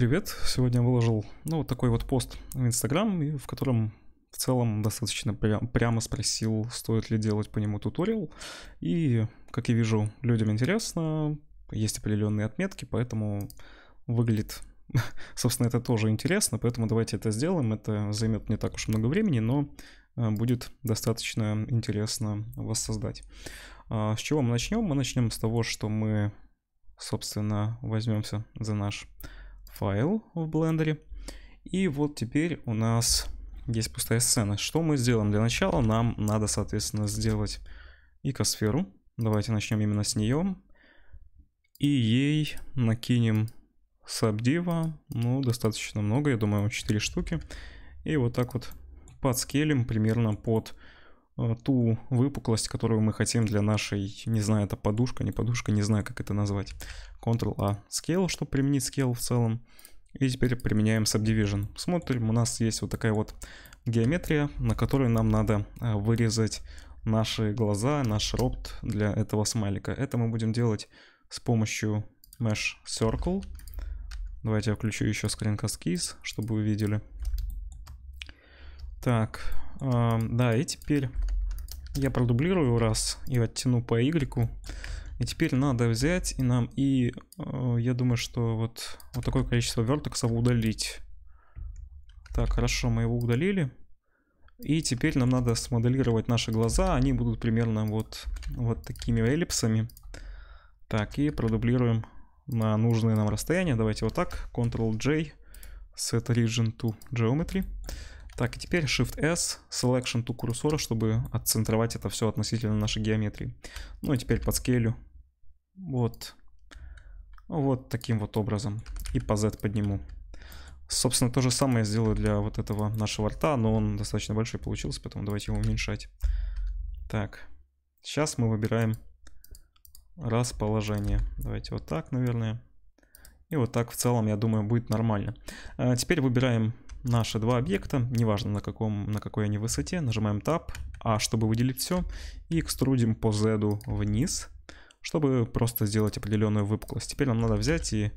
Привет! Сегодня выложил ну, вот такой вот пост в Инстаграм, в котором в целом достаточно прям, прямо спросил, стоит ли делать по нему туториал. И, как я вижу, людям интересно, есть определенные отметки, поэтому выглядит... Собственно, это тоже интересно, поэтому давайте это сделаем. Это займет не так уж много времени, но э, будет достаточно интересно воссоздать. А, с чего мы начнем? Мы начнем с того, что мы, собственно, возьмемся за наш файл в блендере. И вот теперь у нас есть пустая сцена. Что мы сделаем? Для начала нам надо, соответственно, сделать икосферу. Давайте начнем именно с нее. И ей накинем сабдива, ну, достаточно много, я думаю, 4 штуки. И вот так вот подскелим примерно под Э, ту выпуклость, которую мы хотим для нашей, не знаю, это подушка, не подушка, не знаю, как это назвать. Ctrl-A а. Scale, чтобы применить Scale в целом. И теперь применяем Subdivision. Смотрим, у нас есть вот такая вот геометрия, на которой нам надо э, вырезать наши глаза, наш рот для этого смайлика. Это мы будем делать с помощью Mesh Circle. Давайте я включу еще Screencast Keys, чтобы вы видели. Так, да, и теперь я продублирую раз и оттяну по Y. И теперь надо взять и нам и, э, я думаю, что вот, вот такое количество вертексов удалить. Так, хорошо, мы его удалили. И теперь нам надо смоделировать наши глаза. Они будут примерно вот, вот такими эллипсами. Так, и продублируем на нужное нам расстояние. Давайте вот так. Ctrl-J, Set Region to Geometry. Так, и теперь Shift-S, Selection to курсора, чтобы отцентровать это все относительно нашей геометрии. Ну и теперь по скейлю. Вот. Вот таким вот образом. И по Z подниму. Собственно, то же самое сделаю для вот этого нашего рта, но он достаточно большой получился, поэтому давайте его уменьшать. Так, сейчас мы выбираем расположение. Давайте вот так, наверное. И вот так в целом, я думаю, будет нормально. А теперь выбираем наши два объекта, неважно на, каком, на какой они высоте, нажимаем Tab, А, чтобы выделить все, и экструдим по Z вниз, чтобы просто сделать определенную выпуклость. Теперь нам надо взять и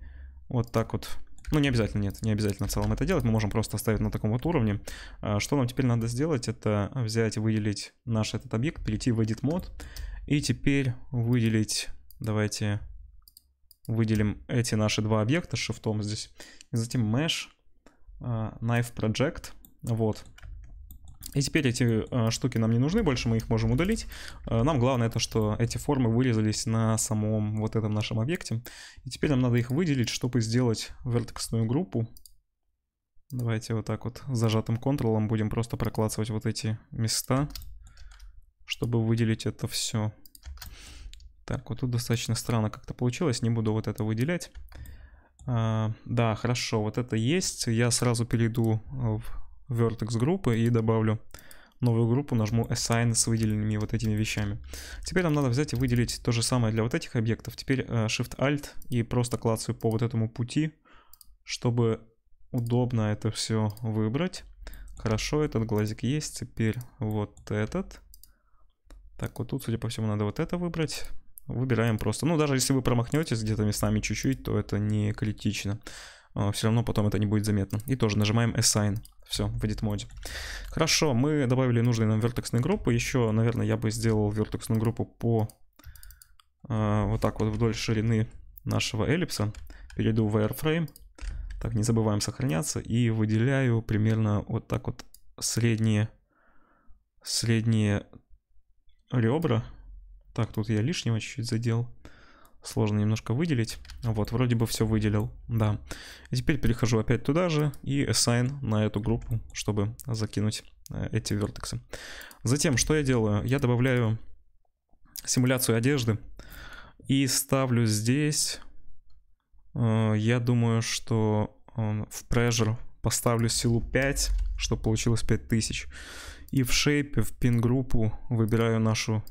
вот так вот, ну не обязательно, нет, не обязательно в целом это делать, мы можем просто оставить на таком вот уровне. А что нам теперь надо сделать, это взять, выделить наш этот объект, перейти в Edit Mode, и теперь выделить, давайте Выделим эти наши два объекта шифтом здесь. И затем mesh uh, knife project. Вот. И теперь эти э, штуки нам не нужны больше, мы их можем удалить. Э, нам главное то, что эти формы вырезались на самом вот этом нашем объекте. И теперь нам надо их выделить, чтобы сделать вертексную группу. Давайте вот так вот зажатым контролом будем просто прокладывать вот эти места, чтобы выделить это все. Так, вот тут достаточно странно как-то получилось, не буду вот это выделять. А, да, хорошо, вот это есть. Я сразу перейду э, в Vertex группы и добавлю новую группу, нажму Assign с выделенными вот этими вещами. Теперь нам надо взять и выделить то же самое для вот этих объектов. Теперь э, Shift-Alt и просто клацаю по вот этому пути, чтобы удобно это все выбрать. Хорошо, этот глазик есть. Теперь вот этот. Так, вот тут, судя по всему, надо вот это выбрать. Выбираем просто. Ну, даже если вы промахнетесь где-то местами чуть-чуть, то это не критично. А, Все равно потом это не будет заметно. И тоже нажимаем Assign. Все, в edit моде. Хорошо, мы добавили нужные нам вертексные группы. Еще, наверное, я бы сделал вертексную группу по э, вот так вот вдоль ширины нашего эллипса. Перейду в Airframe. Так, не забываем сохраняться. И выделяю примерно вот так вот средние, средние ребра так, тут я лишнего чуть-чуть задел. Сложно немножко выделить. Вот, вроде бы все выделил, да. И теперь перехожу опять туда же и assign на эту группу, чтобы закинуть э, эти вертексы. Затем, что я делаю? Я добавляю симуляцию одежды и ставлю здесь, э, я думаю, что э, в Pressure поставлю силу 5, чтобы получилось 5000. И в Shape, в пин-группу выбираю нашу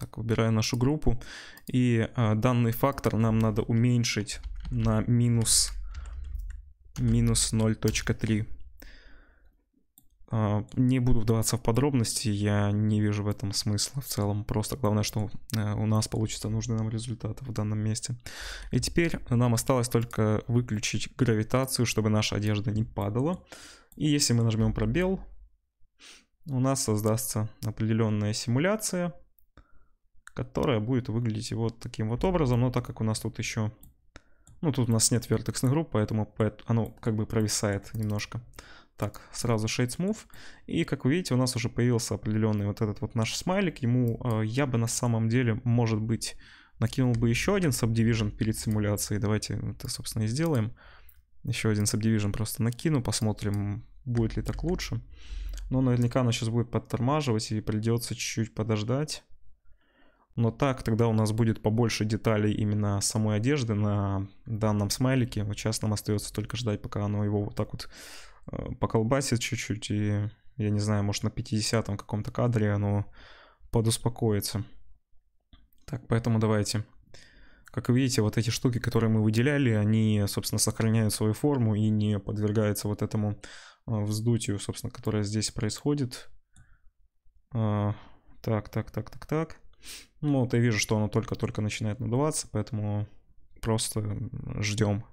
так, выбираю нашу группу. И а, данный фактор нам надо уменьшить на минус, минус 0.3. А, не буду вдаваться в подробности, я не вижу в этом смысла в целом. Просто главное, что э, у нас получится нужный нам результат в данном месте. И теперь нам осталось только выключить гравитацию, чтобы наша одежда не падала. И если мы нажмем пробел, у нас создастся определенная симуляция, которая будет выглядеть вот таким вот образом. Но так как у нас тут еще... Ну, тут у нас нет вертексных групп, поэтому оно как бы провисает немножко. Так, сразу Shade Smooth. И, как вы видите, у нас уже появился определенный вот этот вот наш смайлик. Ему э, я бы на самом деле, может быть, накинул бы еще один Subdivision перед симуляцией. Давайте это, собственно, и сделаем. Еще один Subdivision просто накину, посмотрим, будет ли так лучше. Но наверняка она сейчас будет подтормаживать и придется чуть-чуть подождать. Но так тогда у нас будет побольше деталей именно самой одежды на данном смайлике. Вот сейчас нам остается только ждать, пока оно его вот так вот поколбасит чуть-чуть. И я не знаю, может на 50-м каком-то кадре оно подуспокоится. Так, поэтому давайте. Как вы видите, вот эти штуки, которые мы выделяли, они, собственно, сохраняют свою форму и не подвергаются вот этому вздутию, собственно, которое здесь происходит. Так, так, так, так, так. Ну, вот я вижу, что оно только-только начинает надуваться, поэтому просто ждем.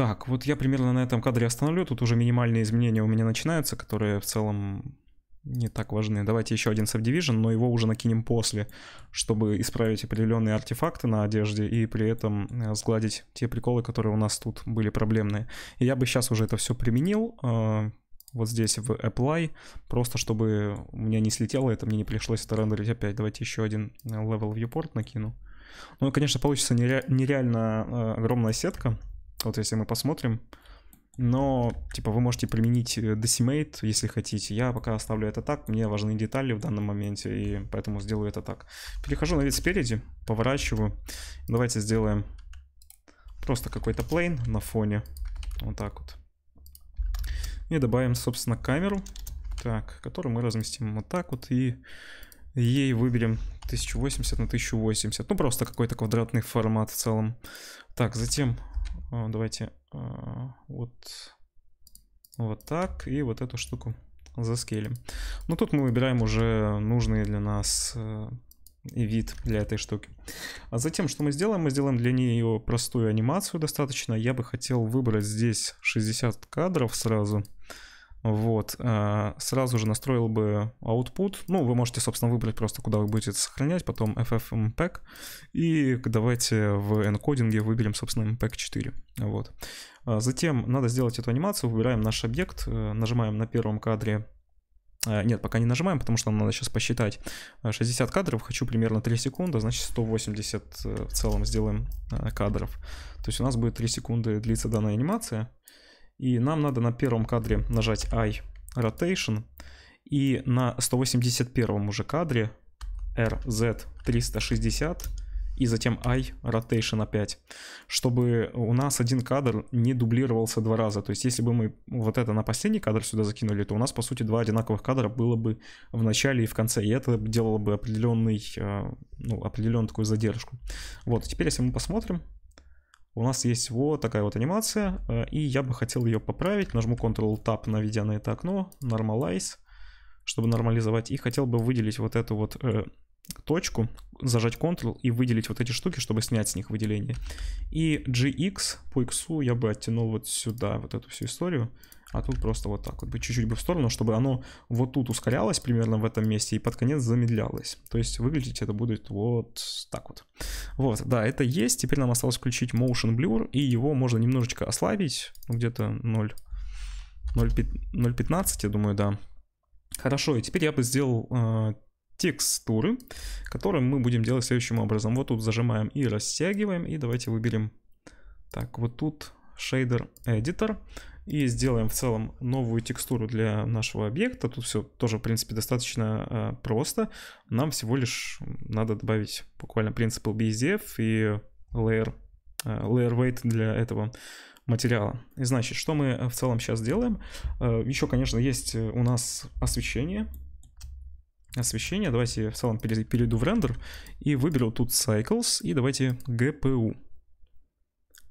Так, вот я примерно на этом кадре остановлю. Тут уже минимальные изменения у меня начинаются, которые в целом не так важны. Давайте еще один Subdivision, но его уже накинем после, чтобы исправить определенные артефакты на одежде и при этом э, сгладить те приколы, которые у нас тут были проблемные. И я бы сейчас уже это все применил э, вот здесь в Apply, просто чтобы у меня не слетело, это мне не пришлось это рендерить опять. Давайте еще один э, Level Viewport накину. Ну, конечно, получится нереально огромная сетка, вот если мы посмотрим. Но, типа, вы можете применить э, decimate, если хотите. Я пока оставлю это так, мне важны детали в данном моменте, и поэтому сделаю это так. Перехожу на вид спереди, поворачиваю. Давайте сделаем просто какой-то плейн на фоне. Вот так вот. И добавим, собственно, камеру. Так, которую мы разместим вот так вот. И ей выберем 1080 на 1080. Ну, просто какой-то квадратный формат в целом. Так, затем а, давайте а, вот, вот так и вот эту штуку заскелим. Ну тут мы выбираем уже нужный для нас э, вид для этой штуки. А затем, что мы сделаем? Мы сделаем для нее простую анимацию достаточно. Я бы хотел выбрать здесь 60 кадров Сразу. Вот, э, сразу же настроил бы output. Ну, вы можете, собственно, выбрать просто, куда вы будете сохранять, потом FFmpeg. И давайте в энкодинге выберем, собственно, mpeg 4. Вот. А затем надо сделать эту анимацию, выбираем наш объект, э, нажимаем на первом кадре а, нет, пока не нажимаем, потому что нам надо сейчас посчитать 60 э, кадров. Хочу примерно 3 секунды, значит 180 в целом сделаем кадров. То есть у нас будет 3 секунды длиться данная анимация. И нам надо на первом кадре нажать I Rotation. И на 181 уже кадре RZ 360 и затем I rotation опять, чтобы у нас один кадр не дублировался два раза. То есть если бы мы вот это на последний кадр сюда закинули, то у нас по сути два одинаковых кадра было бы в начале и в конце, и это делало бы определенный, э, ну, определенную такую задержку. Вот, теперь если мы посмотрим, у нас есть вот такая вот анимация, э, и я бы хотел ее поправить. Нажму Ctrl-Tab, наведя на это окно, Normalize, чтобы нормализовать. И хотел бы выделить вот эту вот э, точку, зажать Ctrl и выделить вот эти штуки, чтобы снять с них выделение. И GX по X я бы оттянул вот сюда, вот эту всю историю. А тут просто вот так вот, бы чуть-чуть бы в сторону, чтобы оно вот тут ускорялось примерно в этом месте и под конец замедлялось. То есть выглядеть это будет вот так вот. Вот, да, это есть. Теперь нам осталось включить Motion Blur, и его можно немножечко ослабить, ну, где-то 0.15, я думаю, да. Хорошо, и теперь я бы сделал э, текстуры, которые мы будем делать следующим образом. Вот тут зажимаем и растягиваем, и давайте выберем, так, вот тут шейдер editor, и сделаем в целом новую текстуру для нашего объекта. Тут все тоже, в принципе, достаточно э, просто. Нам всего лишь надо добавить буквально принципы BSDF и layer, э, layer weight для этого материала. И значит, что мы э, в целом сейчас делаем? Э, еще, конечно, есть э, у нас освещение освещение. Давайте в целом перейду в рендер и выберу тут Cycles и давайте GPU.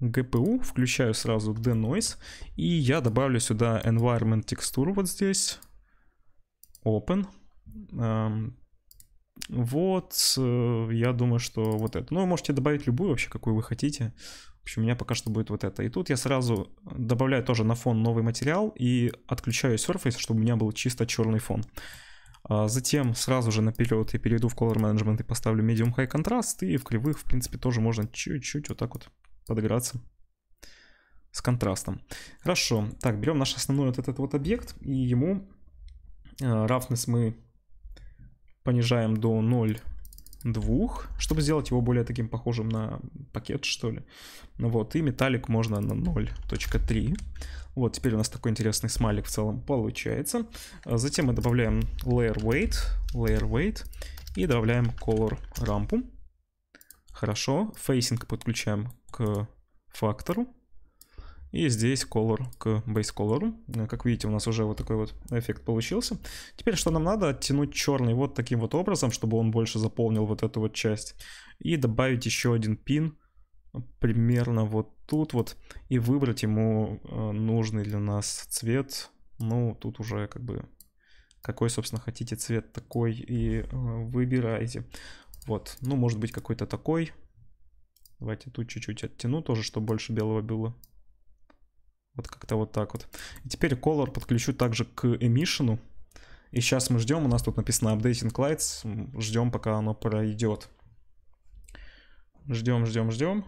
GPU, включаю сразу Denoise, и я добавлю сюда Environment текстуру вот здесь, Open, эм, вот, э, я думаю, что вот это. Ну, можете добавить любую вообще, какую вы хотите. В общем, у меня пока что будет вот это. И тут я сразу добавляю тоже на фон новый материал и отключаю Surface, чтобы у меня был чисто черный фон. А затем сразу же наперед я перейду в Color Management и поставлю Medium High Contrast. И в кривых, в принципе, тоже можно чуть-чуть вот так вот подыграться с контрастом. Хорошо. Так, берем наш основной вот этот вот объект. И ему roughness э, мы понижаем до 0 двух, чтобы сделать его более таким похожим на пакет, что ли. ну Вот, и металлик можно на 0.3. Вот, теперь у нас такой интересный смайлик в целом получается. А затем мы добавляем layer weight, layer weight, и добавляем color рампу. Хорошо, фейсинг подключаем к фактору. И здесь color к base color. Э, как видите, у нас уже вот такой вот эффект получился. Теперь что нам надо? Оттянуть черный вот таким вот образом, чтобы он больше заполнил вот эту вот часть. И добавить еще один пин э, примерно вот тут вот. И выбрать ему э, нужный для нас цвет. Ну, тут уже как бы какой, собственно, хотите цвет, такой и выбираете. Вот, ну, может быть, какой-то такой. Давайте тут чуть-чуть оттяну тоже, чтобы больше белого было. Вот как-то вот так вот. И теперь color подключу также к emission. И сейчас мы ждем, у нас тут написано updating lights, ждем пока оно пройдет. Ждем, ждем, ждем.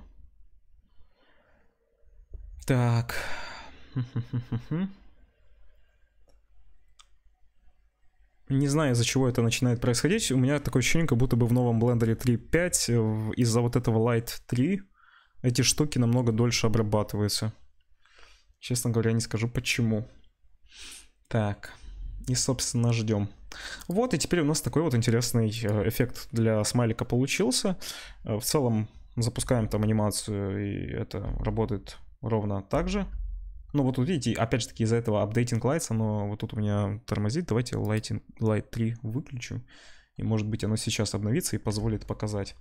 Так. Не знаю, из-за чего это начинает происходить. У меня такое ощущение, как будто бы в новом Blender 3.5 э, из-за вот этого Light 3 эти штуки намного дольше обрабатываются. Честно говоря, не скажу почему. Так. И, собственно, ждем. Вот, и теперь у нас такой вот интересный э, эффект для смайлика получился. Э, в целом, запускаем там анимацию, и это работает ровно так же. Ну, вот тут, видите, опять же таки, из-за этого апдейтинг лайтс, оно вот тут у меня тормозит. Давайте lighting, light 3 выключу. И, может быть, оно сейчас обновится и позволит показать,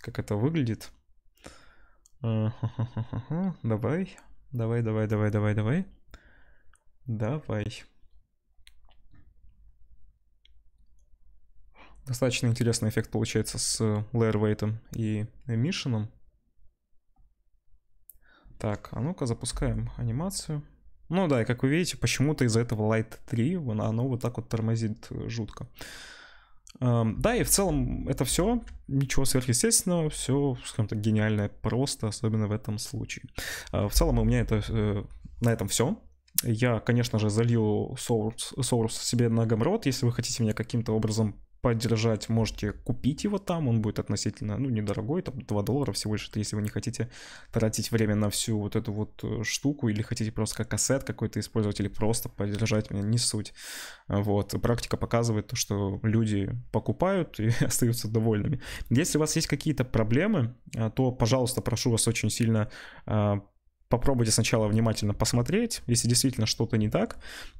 как это выглядит. Э, давай. Давай, давай, давай, давай, давай. Давай. Достаточно интересный эффект получается с Layer э, и Emission. Так, а ну-ка запускаем анимацию. Ну да, и как вы видите, почему-то из-за этого Light 3 оно вот так вот тормозит э, жутко. Эм, да, и в целом это все, ничего сверхъестественного, все, скажем так, гениальное просто, особенно в этом случае. Э, в целом у меня это э, на этом все. Я, конечно же, залью Source, source себе на гамрот. Если вы хотите меня каким-то образом поддержать, можете купить его там, он будет относительно, ну, недорогой, там 2 доллара всего лишь, это если вы не хотите тратить время на всю вот эту вот э, штуку, или хотите просто как кассет какой-то использовать, или просто поддержать меня, не суть. Вот, практика показывает то, что люди покупают и остаются довольными. Если у вас есть какие-то проблемы, э, то, пожалуйста, прошу вас очень сильно э, попробуйте сначала внимательно посмотреть. Если действительно что-то не так,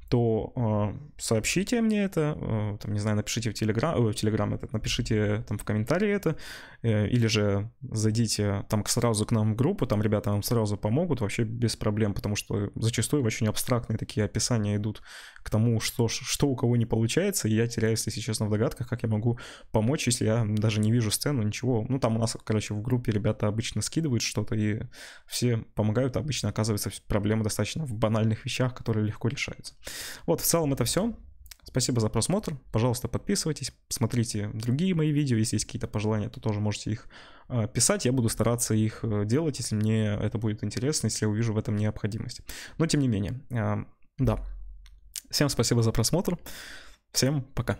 то э, сообщите мне это, э, там, не знаю, напишите в Телеграм, э, в Телеграм это, напишите там в комментарии это, э, или же зайдите там сразу к нам в группу, там ребята вам сразу помогут вообще без проблем, потому что зачастую очень абстрактные такие описания идут к тому, что, что у кого не получается, и я теряюсь, если честно, в догадках, как я могу помочь, если я даже не вижу сцену, ничего. Ну, там у нас, короче, в группе ребята обычно скидывают что-то, и все помогают, обычно оказывается проблема достаточно в банальных вещах, которые легко решаются. Вот, в целом это все. Спасибо за просмотр. Пожалуйста, подписывайтесь, смотрите другие мои видео. Если есть какие-то пожелания, то тоже можете их э, писать. Я буду стараться их э, делать, если мне это будет интересно, если я увижу в этом необходимость. Но тем не менее, э, да. Всем спасибо за просмотр. Всем пока.